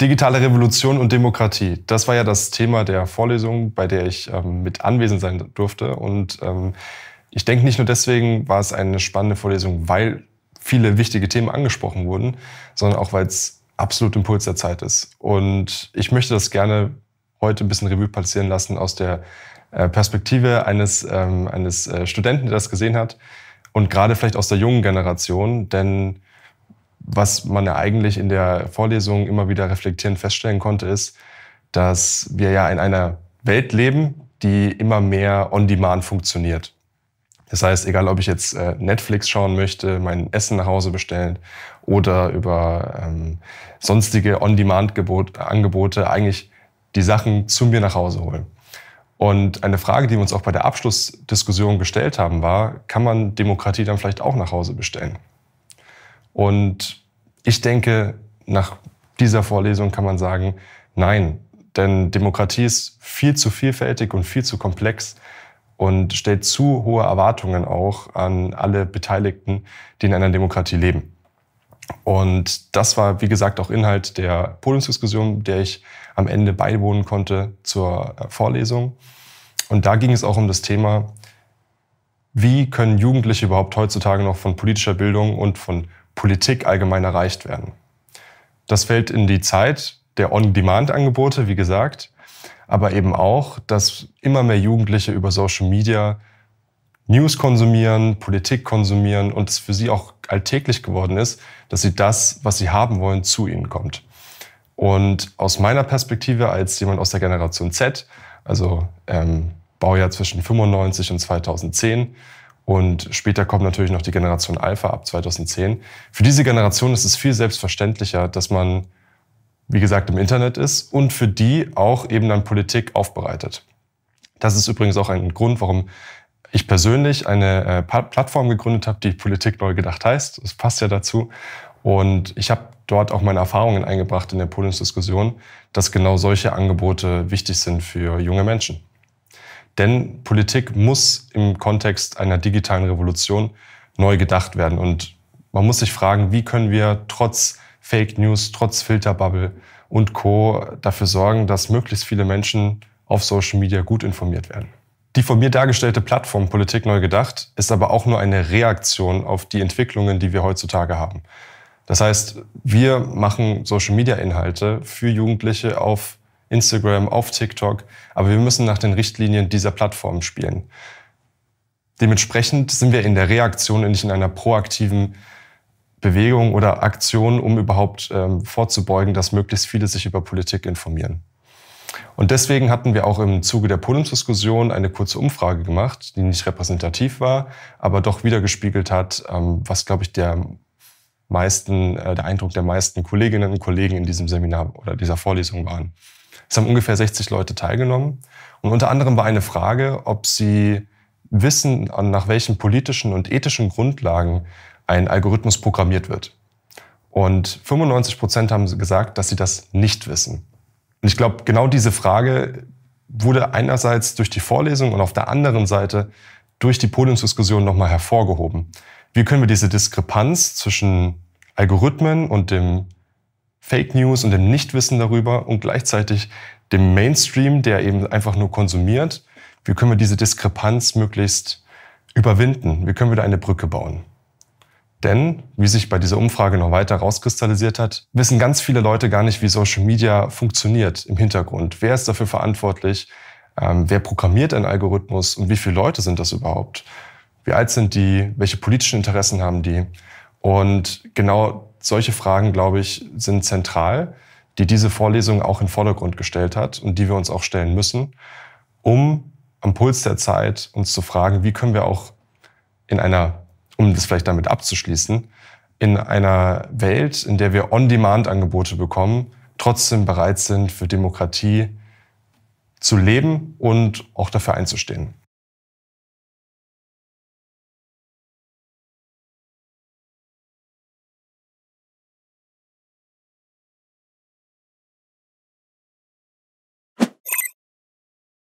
Digitale Revolution und Demokratie. Das war ja das Thema der Vorlesung, bei der ich ähm, mit anwesend sein durfte. Und ähm, ich denke nicht nur deswegen war es eine spannende Vorlesung, weil viele wichtige Themen angesprochen wurden, sondern auch weil es absolut Impuls der Zeit ist. Und ich möchte das gerne heute ein bisschen Revue passieren lassen aus der äh, Perspektive eines, ähm, eines äh, Studenten, der das gesehen hat und gerade vielleicht aus der jungen Generation, denn was man ja eigentlich in der Vorlesung immer wieder reflektierend feststellen konnte, ist, dass wir ja in einer Welt leben, die immer mehr on-demand funktioniert. Das heißt, egal ob ich jetzt äh, Netflix schauen möchte, mein Essen nach Hause bestellen oder über ähm, sonstige On-Demand-Angebote eigentlich die Sachen zu mir nach Hause holen. Und eine Frage, die wir uns auch bei der Abschlussdiskussion gestellt haben, war, kann man Demokratie dann vielleicht auch nach Hause bestellen? Und ich denke, nach dieser Vorlesung kann man sagen, nein, denn Demokratie ist viel zu vielfältig und viel zu komplex und stellt zu hohe Erwartungen auch an alle Beteiligten, die in einer Demokratie leben. Und das war, wie gesagt, auch Inhalt der Podiumsdiskussion, der ich am Ende beiwohnen konnte zur äh, Vorlesung. Und da ging es auch um das Thema, wie können Jugendliche überhaupt heutzutage noch von politischer Bildung und von Politik allgemein erreicht werden. Das fällt in die Zeit der On-Demand-Angebote, wie gesagt, aber eben auch, dass immer mehr Jugendliche über Social Media News konsumieren, Politik konsumieren und es für sie auch alltäglich geworden ist, dass sie das, was sie haben wollen, zu ihnen kommt. Und aus meiner Perspektive als jemand aus der Generation Z, also ähm, Baujahr zwischen 95 und 2010, und später kommt natürlich noch die Generation Alpha ab 2010. Für diese Generation ist es viel selbstverständlicher, dass man, wie gesagt, im Internet ist und für die auch eben dann Politik aufbereitet. Das ist übrigens auch ein Grund, warum ich persönlich eine äh, Plattform gegründet habe, die Politik neu gedacht heißt. Das passt ja dazu. Und ich habe dort auch meine Erfahrungen eingebracht in der Podiumsdiskussion, dass genau solche Angebote wichtig sind für junge Menschen. Denn Politik muss im Kontext einer digitalen Revolution neu gedacht werden. Und man muss sich fragen, wie können wir trotz Fake News, trotz Filterbubble und Co. dafür sorgen, dass möglichst viele Menschen auf Social Media gut informiert werden. Die von mir dargestellte Plattform Politik neu gedacht ist aber auch nur eine Reaktion auf die Entwicklungen, die wir heutzutage haben. Das heißt, wir machen Social Media Inhalte für Jugendliche auf Instagram, auf TikTok. Aber wir müssen nach den Richtlinien dieser Plattformen spielen. Dementsprechend sind wir in der Reaktion und nicht in einer proaktiven Bewegung oder Aktion, um überhaupt ähm, vorzubeugen, dass möglichst viele sich über Politik informieren. Und deswegen hatten wir auch im Zuge der Podiumsdiskussion eine kurze Umfrage gemacht, die nicht repräsentativ war, aber doch wiedergespiegelt hat, ähm, was, glaube ich, der meisten, äh, der Eindruck der meisten Kolleginnen und Kollegen in diesem Seminar oder dieser Vorlesung waren. Es haben ungefähr 60 Leute teilgenommen. Und unter anderem war eine Frage, ob sie wissen, nach welchen politischen und ethischen Grundlagen ein Algorithmus programmiert wird. Und 95 Prozent haben gesagt, dass sie das nicht wissen. Und ich glaube, genau diese Frage wurde einerseits durch die Vorlesung und auf der anderen Seite durch die Podiumsdiskussion nochmal hervorgehoben. Wie können wir diese Diskrepanz zwischen Algorithmen und dem Fake News und dem Nichtwissen darüber und gleichzeitig dem Mainstream, der eben einfach nur konsumiert, wie können wir diese Diskrepanz möglichst überwinden? Wie können wir da eine Brücke bauen? Denn, wie sich bei dieser Umfrage noch weiter rauskristallisiert hat, wissen ganz viele Leute gar nicht, wie Social Media funktioniert im Hintergrund. Wer ist dafür verantwortlich? Ähm, wer programmiert einen Algorithmus und wie viele Leute sind das überhaupt? Wie alt sind die? Welche politischen Interessen haben die? Und genau solche Fragen, glaube ich, sind zentral, die diese Vorlesung auch in den Vordergrund gestellt hat und die wir uns auch stellen müssen, um am Puls der Zeit uns zu fragen, wie können wir auch in einer, um das vielleicht damit abzuschließen, in einer Welt, in der wir On-Demand-Angebote bekommen, trotzdem bereit sind, für Demokratie zu leben und auch dafür einzustehen.